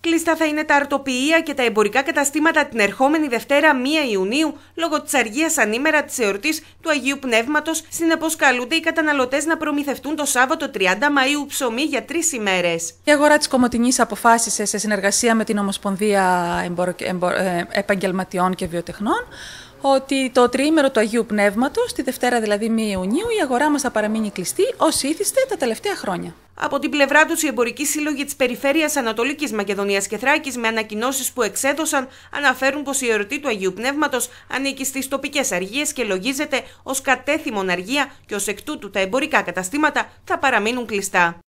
Κλειστά θα είναι τα αρτοποιεία και τα εμπορικά καταστήματα την ερχόμενη Δευτέρα 1 Ιουνίου λόγω της αργίας ανήμερα της εορτής του Αγίου Πνεύματος. Συνεπώ, καλούνται οι καταναλωτές να προμηθευτούν το Σάββατο 30 Μαου ψωμί για τρεις ημέρες. Η αγορά της Κομωτινής αποφάσισε σε συνεργασία με την Ομοσπονδία ε, Επαγγελματιών και Βιοτεχνών ότι το τριήμερο του Αγίου Πνεύματος, τη Δευτέρα δηλαδή 1 Ιουνίου, η αγορά μας θα παραμείνει κλειστή ως ήθιστε τα τελευταία χρόνια. Από την πλευρά τους, οι εμπορικοί σύλλογοι της Περιφέρειας Ανατολικής Μακεδονίας και Θράκης, με ανακοινώσεις που εξέδωσαν, αναφέρουν πως η ερωτή του Αγίου Πνεύματος ανήκει στις τοπικές αργίες και λογίζεται ως κατέθυμον αργία και ως εκ τούτου τα εμπορικά καταστήματα θα παραμείνουν κλειστά.